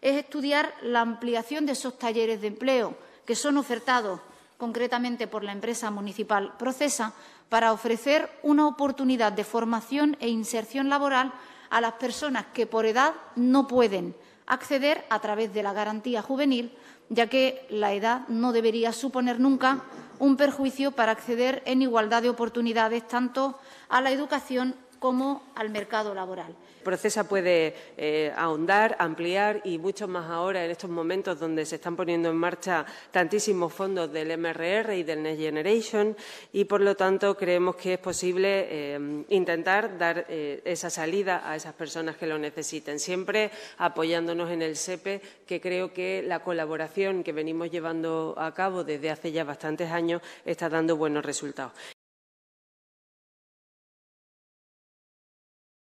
es estudiar la ampliación de esos talleres de empleo que son ofertados concretamente por la empresa municipal Procesa para ofrecer una oportunidad de formación e inserción laboral a las personas que por edad no pueden acceder a través de la garantía juvenil, ya que la edad no debería suponer nunca un perjuicio para acceder en igualdad de oportunidades tanto a la educación como al mercado laboral. El proceso puede eh, ahondar, ampliar y mucho más ahora en estos momentos donde se están poniendo en marcha tantísimos fondos del MRR y del Next Generation y por lo tanto creemos que es posible eh, intentar dar eh, esa salida a esas personas que lo necesiten, siempre apoyándonos en el SEPE, e, que creo que la colaboración que venimos llevando a cabo desde hace ya bastantes años está dando buenos resultados.